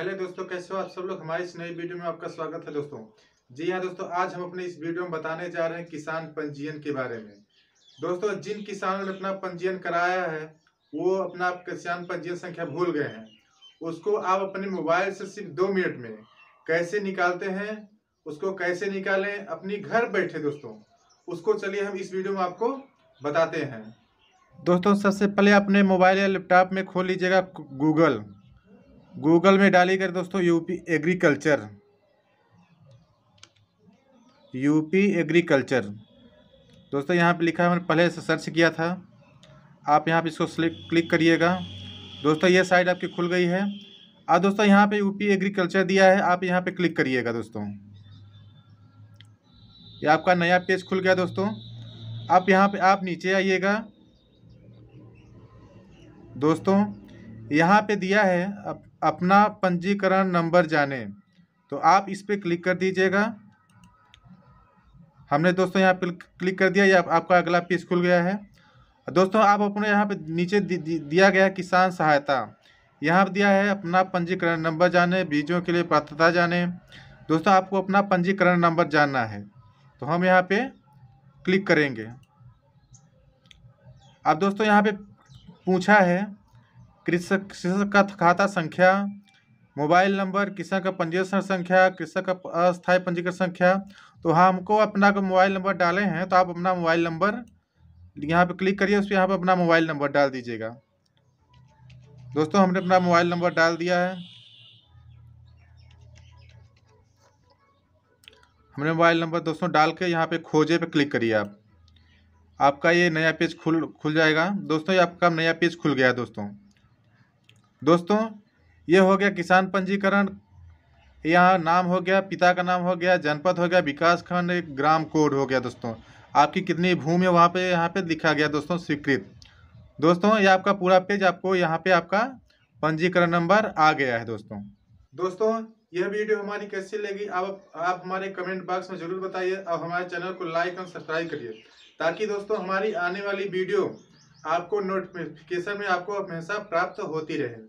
hello दोस्तों कैसे हो आप सब लोग हमारे इस नई वीडियो में आपका स्वागत है दोस्तों जी हाँ दोस्तों आज हम अपने इस वीडियो में बताने जा रहे हैं किसान पंजीयन के बारे में दोस्तों जिन किसानों ने अपना पंजीयन कराया है वो अपना किसान पंजीयन संख्या भूल गए हैं उसको आप अपने मोबाइल से सिर्फ दो मिनट में कैसे निकालते हैं उसको कैसे निकालें अपनी घर बैठे दोस्तों उसको चलिए हम इस वीडियो में आपको बताते हैं दोस्तों सबसे पहले अपने मोबाइल या लैपटॉप में खोल लीजिएगा गूगल गूगल में डाली कर दोस्तों यूपी एग्रीकल्चर यूपी एग्रीकल्चर दोस्तों यहाँ पे लिखा है मैंने पहले से सर्च किया था आप यहाँ पे इसको क्लिक करिएगा दोस्तों ये साइट आपकी खुल गई है और दोस्तों यहाँ पे यूपी एग्रीकल्चर दिया है आप यहाँ पे क्लिक करिएगा दोस्तों ये आपका नया पेज खुल गया दोस्तों आप यहाँ पे आप नीचे आइएगा दोस्तों यहाँ पे दिया है अप, अपना पंजीकरण नंबर जाने तो आप इस पर क्लिक कर दीजिएगा हमने दोस्तों यहाँ पर क्लिक कर दिया या आपका अगला पेज खुल गया है दोस्तों आप अपने यहाँ पे नीचे दि, दि, दिया गया किसान सहायता यहाँ पर दिया है अपना पंजीकरण नंबर जाने बीजों के लिए पात्रता जाने दोस्तों आपको अपना पंजीकरण नंबर जानना है तो हम यहाँ पे क्लिक करेंगे अब दोस्तों यहाँ पे पूछा है कृषक कृषक का खाता संख्या मोबाइल नंबर किसान का पंजीकरण संख्या कृषक का अस्थायी पंजीकरण संख्या तो हाँ हमको अपना का मोबाइल नंबर डाले हैं तो आप अपना मोबाइल नंबर यहाँ पे क्लिक करिए उस पर यहाँ पर अपना मोबाइल नंबर डाल दीजिएगा दोस्तों हमने अपना मोबाइल नंबर डाल दिया है हमने मोबाइल नंबर दोस्तों डाल के यहाँ पे खोजे पे क्लिक करिए आप आपका ये नया पेज खुल खुल जाएगा दोस्तों ये आपका नया पेज खुल गया दोस्तों दोस्तों ये हो गया किसान पंजीकरण यहाँ नाम हो गया पिता का नाम हो गया जनपद हो गया विकास खंड एक ग्राम कोड हो गया दोस्तों आपकी कितनी भूमि है वहाँ पे यहाँ पे लिखा गया दोस्तों स्वीकृत दोस्तों ये आपका पूरा पेज आपको यहाँ पे आपका पंजीकरण नंबर आ गया है दोस्तों दोस्तों यह वीडियो हमारी कैसी लगी आप आप हमारे कमेंट बॉक्स में जरूर बताइए और हमारे चैनल को लाइक और सब्सक्राइब करिए ताकि दोस्तों हमारी आने वाली वीडियो आपको नोटिफिकेशन में आपको हमेशा प्राप्त होती रहे